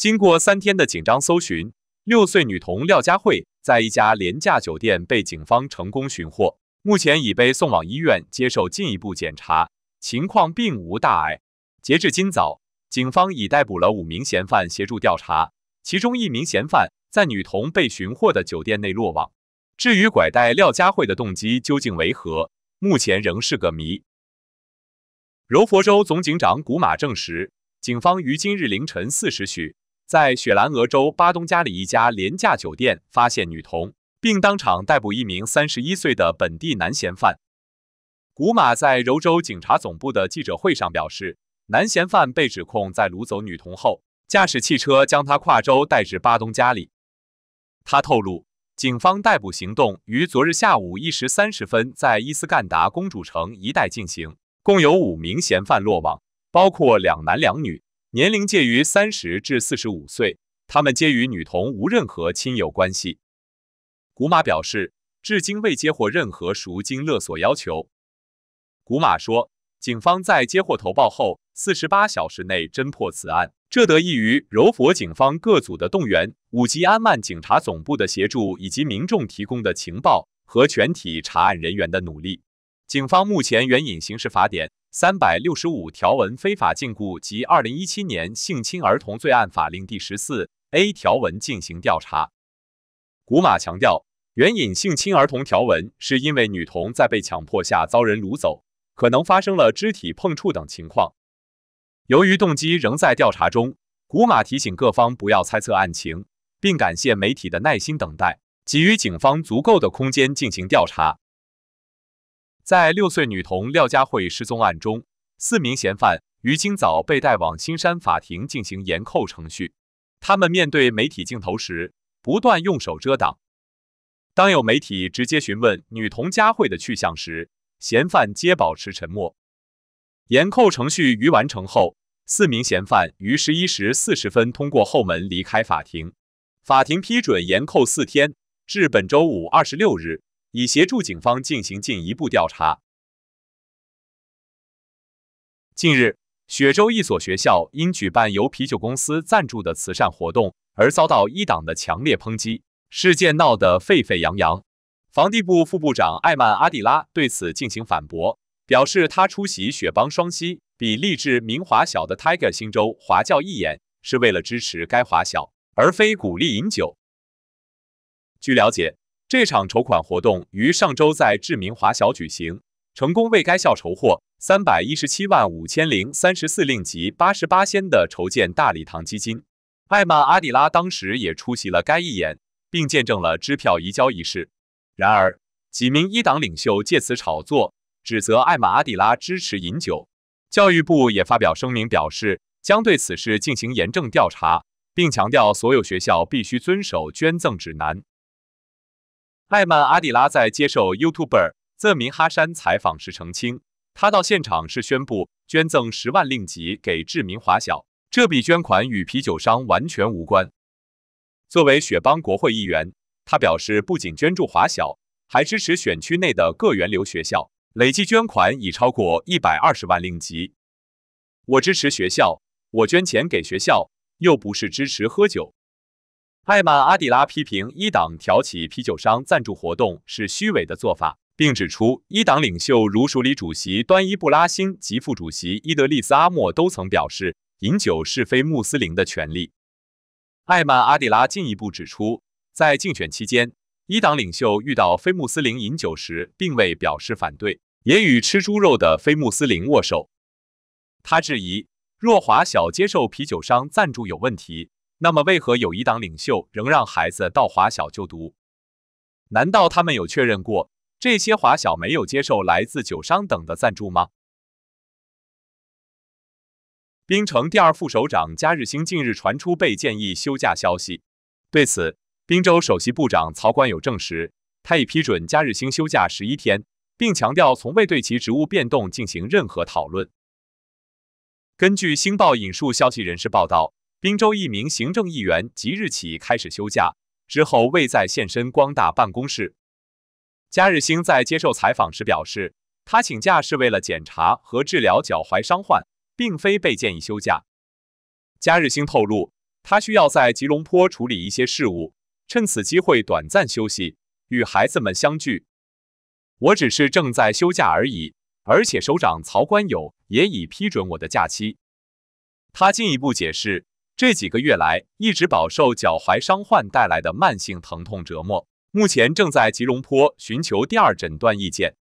经过三天的紧张搜寻，六岁女童廖佳慧在一家廉价酒店被警方成功寻获，目前已被送往医院接受进一步检查，情况并无大碍。截至今早，警方已逮捕了五名嫌犯协助调查，其中一名嫌犯在女童被寻获的酒店内落网。至于拐带廖佳慧的动机究竟为何，目前仍是个谜。柔佛州总警长古马证实，警方于今日凌晨四时许。在雪兰莪州巴东加里一家廉价酒店发现女童，并当场逮捕一名三十一岁的本地男嫌犯。古马在柔州警察总部的记者会上表示，男嫌犯被指控在掳走女童后，驾驶汽车将她跨州带至巴东加里。他透露，警方逮捕行动于昨日下午一时三十分在伊斯干达公主城一带进行，共有五名嫌犯落网，包括两男两女。年龄介于三十至四十五岁，他们皆与女童无任何亲友关系。古马表示，至今未接获任何赎金勒索要求。古马说，警方在接获投报后四十八小时内侦破此案，这得益于柔佛警方各组的动员、五级安曼警察总部的协助以及民众提供的情报和全体查案人员的努力。警方目前援引《刑事法典》三百六十五条文非法禁锢及二零一七年性侵儿童罪案法令第十四 A 条文进行调查。古马强调，援引性侵儿童条文是因为女童在被强迫下遭人掳走，可能发生了肢体碰触等情况。由于动机仍在调查中，古马提醒各方不要猜测案情，并感谢媒体的耐心等待，给予警方足够的空间进行调查。在六岁女童廖佳慧失踪案中，四名嫌犯于今早被带往新山法庭进行严扣程序。他们面对媒体镜头时，不断用手遮挡。当有媒体直接询问女童佳慧的去向时，嫌犯皆保持沉默。严扣程序于完成后，四名嫌犯于十一时四十分通过后门离开法庭。法庭批准严扣四天，至本周五二十六日。以协助警方进行进一步调查。近日，雪州一所学校因举办由啤酒公司赞助的慈善活动而遭到一党的强烈抨击，事件闹得沸沸扬扬。房地部副部长艾曼阿蒂拉对此进行反驳，表示他出席雪邦双溪比励志明华小的 Tiger 新州华教义演是为了支持该华小，而非鼓励饮酒。据了解。这场筹款活动于上周在智明华小举行，成功为该校筹获三百一十七万五千零三十四令吉八十八仙的筹建大礼堂基金。艾玛阿迪拉当时也出席了该义演，并见证了支票移交仪式。然而，几名一党领袖借此炒作，指责艾玛阿迪拉支持饮酒。教育部也发表声明表示，将对此事进行严正调查，并强调所有学校必须遵守捐赠指南。艾曼阿迪拉在接受 YouTube 泽民哈山采访时澄清，他到现场是宣布捐赠十万令吉给志明华小，这笔捐款与啤酒商完全无关。作为雪邦国会议员，他表示不仅捐助华小，还支持选区内的各原流学校，累计捐款已超过一百二十万令吉。我支持学校，我捐钱给学校，又不是支持喝酒。艾曼阿迪拉批评伊党挑起啤酒商赞助活动是虚伪的做法，并指出伊党领袖如署理主席端伊布拉辛及副主席伊德利斯阿莫都曾表示，饮酒是非穆斯林的权利。艾曼阿迪拉进一步指出，在竞选期间，伊党领袖遇到非穆斯林饮酒时，并未表示反对，也与吃猪肉的非穆斯林握手。他质疑若华小接受啤酒商赞助有问题。那么，为何有一党领袖仍让孩子到华小就读？难道他们有确认过这些华小没有接受来自酒商等的赞助吗？槟城第二副首长加日兴近日传出被建议休假消息，对此，滨州首席部长曹冠友证实，他已批准加日兴休假十一天，并强调从未对其职务变动进行任何讨论。根据《星报》引述消息人士报道。滨州一名行政议员即日起开始休假，之后未再现身光大办公室。加日兴在接受采访时表示，他请假是为了检查和治疗脚踝伤患，并非被建议休假。加日兴透露，他需要在吉隆坡处理一些事务，趁此机会短暂休息，与孩子们相聚。我只是正在休假而已，而且首长曹冠友也已批准我的假期。他进一步解释。这几个月来一直饱受脚踝伤患带来的慢性疼痛折磨，目前正在吉隆坡寻求第二诊断意见。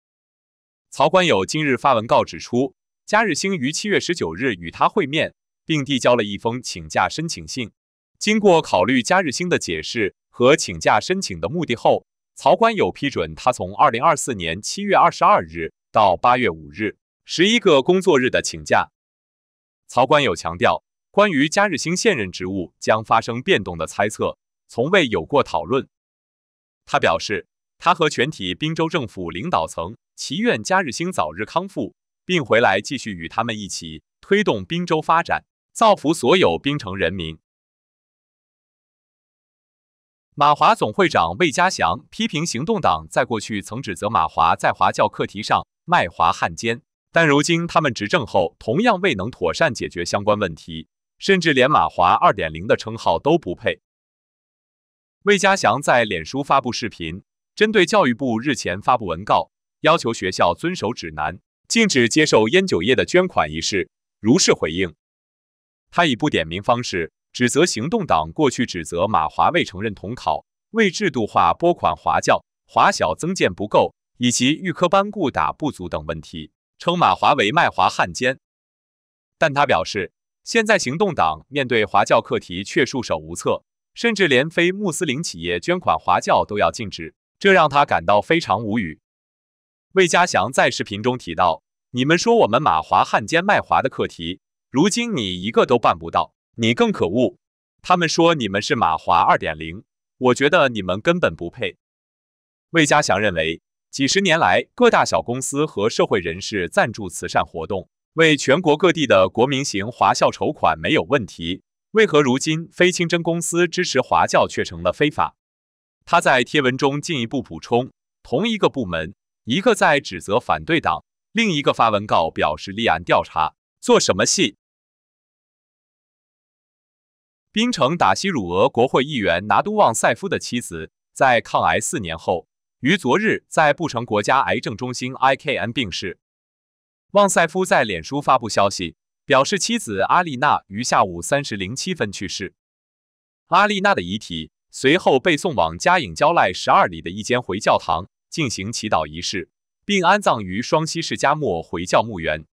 曹观友今日发文告指出，加日兴于七月十九日与他会面，并递交了一封请假申请信。经过考虑加日兴的解释和请假申请的目的后，曹观友批准他从二零二四年七月二十二日到八月五日十一个工作日的请假。曹观友强调。关于加日兴现任职务将发生变动的猜测，从未有过讨论。他表示，他和全体宾州政府领导层祈愿加日兴早日康复，并回来继续与他们一起推动宾州发展，造福所有滨城人民。马华总会长魏嘉祥批评行动党在过去曾指责马华在华教课题上卖华汉奸，但如今他们执政后同样未能妥善解决相关问题。甚至连马华“二点零”的称号都不配。魏嘉祥在脸书发布视频，针对教育部日前发布文告，要求学校遵守指南，禁止接受烟酒业的捐款一事，如是回应。他以不点名方式指责行动党过去指责马华未承认统考、未制度化拨款华教、华小增建不够，以及预科班固打不足等问题，称马华为卖华汉奸。但他表示。现在行动党面对华教课题却束手无策，甚至连非穆斯林企业捐款华教都要禁止，这让他感到非常无语。魏嘉祥在视频中提到：“你们说我们马华汉奸卖华的课题，如今你一个都办不到，你更可恶。他们说你们是马华2.0，我觉得你们根本不配。”魏嘉祥认为，几十年来各大小公司和社会人士赞助慈善活动。为全国各地的国民型华校筹款没有问题，为何如今非清真公司支持华教却成了非法？他在贴文中进一步补充：同一个部门，一个在指责反对党，另一个发文告表示立案调查，做什么戏？槟城打西鲁俄国会议员拿督旺塞夫的妻子在抗癌四年后，于昨日在布城国家癌症中心 i k n 病逝。旺塞夫在脸书发布消息，表示妻子阿丽娜于下午三时零七分去世。阿丽娜的遗体随后被送往加颖郊赖十二里的一间回教堂进行祈祷仪式，并安葬于双溪市嘉莫回教墓园。